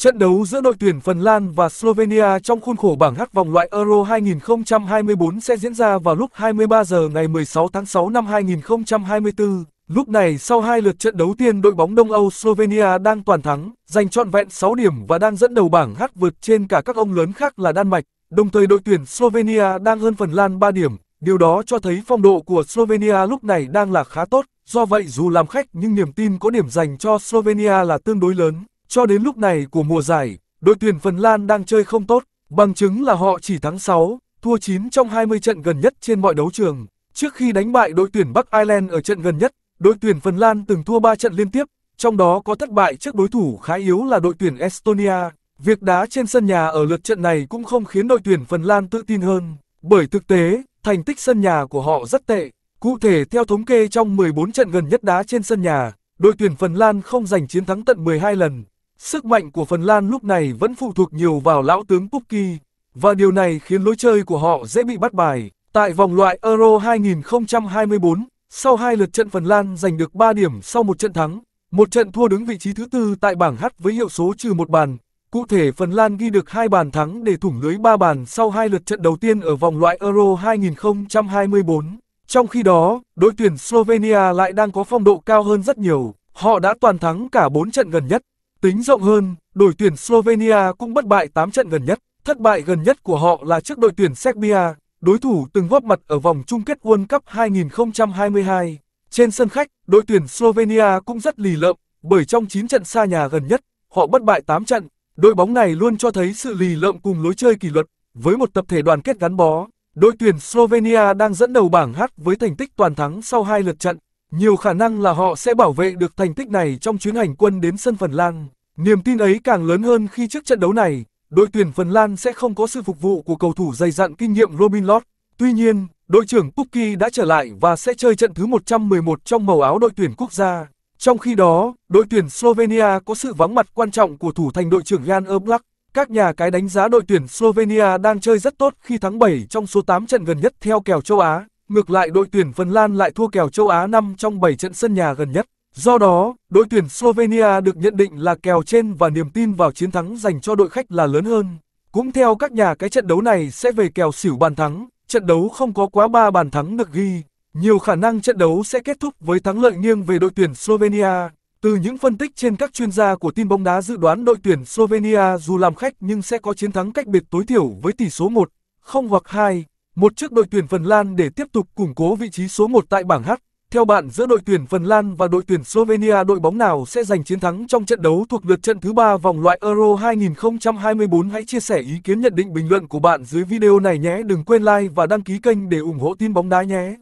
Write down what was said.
Trận đấu giữa đội tuyển Phần Lan và Slovenia trong khuôn khổ bảng H vòng loại Euro 2024 sẽ diễn ra vào lúc 23 giờ ngày 16 tháng 6 năm 2024. Lúc này sau hai lượt trận đấu tiên đội bóng Đông Âu Slovenia đang toàn thắng, giành trọn vẹn 6 điểm và đang dẫn đầu bảng H vượt trên cả các ông lớn khác là Đan Mạch. Đồng thời đội tuyển Slovenia đang hơn Phần Lan 3 điểm, điều đó cho thấy phong độ của Slovenia lúc này đang là khá tốt. Do vậy dù làm khách nhưng niềm tin có điểm dành cho Slovenia là tương đối lớn. Cho đến lúc này của mùa giải, đội tuyển Phần Lan đang chơi không tốt, bằng chứng là họ chỉ thắng 6, thua 9 trong 20 trận gần nhất trên mọi đấu trường. Trước khi đánh bại đội tuyển Bắc Ireland ở trận gần nhất, đội tuyển Phần Lan từng thua 3 trận liên tiếp, trong đó có thất bại trước đối thủ khá yếu là đội tuyển Estonia. Việc đá trên sân nhà ở lượt trận này cũng không khiến đội tuyển Phần Lan tự tin hơn, bởi thực tế, thành tích sân nhà của họ rất tệ. Cụ thể theo thống kê trong 14 trận gần nhất đá trên sân nhà, đội tuyển Phần Lan không giành chiến thắng tận 12 lần, Sức mạnh của Phần Lan lúc này vẫn phụ thuộc nhiều vào lão tướng Pukki, và điều này khiến lối chơi của họ dễ bị bắt bài. Tại vòng loại Euro 2024, sau hai lượt trận Phần Lan giành được 3 điểm sau một trận thắng, một trận thua đứng vị trí thứ tư tại bảng H với hiệu số trừ một bàn. Cụ thể Phần Lan ghi được hai bàn thắng để thủng lưới 3 bàn sau hai lượt trận đầu tiên ở vòng loại Euro 2024. Trong khi đó, đội tuyển Slovenia lại đang có phong độ cao hơn rất nhiều, họ đã toàn thắng cả 4 trận gần nhất. Tính rộng hơn, đội tuyển Slovenia cũng bất bại 8 trận gần nhất. Thất bại gần nhất của họ là trước đội tuyển Serbia, đối thủ từng góp mặt ở vòng chung kết World Cup 2022. Trên sân khách, đội tuyển Slovenia cũng rất lì lợm, bởi trong 9 trận xa nhà gần nhất, họ bất bại 8 trận. Đội bóng này luôn cho thấy sự lì lợm cùng lối chơi kỷ luật, với một tập thể đoàn kết gắn bó. Đội tuyển Slovenia đang dẫn đầu bảng H với thành tích toàn thắng sau hai lượt trận. Nhiều khả năng là họ sẽ bảo vệ được thành tích này trong chuyến hành quân đến sân Phần Lan. Niềm tin ấy càng lớn hơn khi trước trận đấu này, đội tuyển Phần Lan sẽ không có sự phục vụ của cầu thủ dày dặn kinh nghiệm Robin Lott. Tuy nhiên, đội trưởng Pukki đã trở lại và sẽ chơi trận thứ 111 trong màu áo đội tuyển quốc gia. Trong khi đó, đội tuyển Slovenia có sự vắng mặt quan trọng của thủ thành đội trưởng Jan Oblak. Các nhà cái đánh giá đội tuyển Slovenia đang chơi rất tốt khi thắng 7 trong số 8 trận gần nhất theo kèo châu Á. Ngược lại đội tuyển Phần Lan lại thua kèo châu Á 5 trong 7 trận sân nhà gần nhất. Do đó, đội tuyển Slovenia được nhận định là kèo trên và niềm tin vào chiến thắng dành cho đội khách là lớn hơn. Cũng theo các nhà cái trận đấu này sẽ về kèo xỉu bàn thắng, trận đấu không có quá 3 bàn thắng được ghi. Nhiều khả năng trận đấu sẽ kết thúc với thắng lợi nghiêng về đội tuyển Slovenia. Từ những phân tích trên các chuyên gia của tin bóng đá dự đoán đội tuyển Slovenia dù làm khách nhưng sẽ có chiến thắng cách biệt tối thiểu với tỷ số 1, 0 hoặc 2 một chiếc đội tuyển Phần Lan để tiếp tục củng cố vị trí số 1 tại bảng H. Theo bạn giữa đội tuyển Phần Lan và đội tuyển Slovenia đội bóng nào sẽ giành chiến thắng trong trận đấu thuộc lượt trận thứ 3 vòng loại Euro 2024 hãy chia sẻ ý kiến nhận định bình luận của bạn dưới video này nhé đừng quên like và đăng ký kênh để ủng hộ tin bóng đá nhé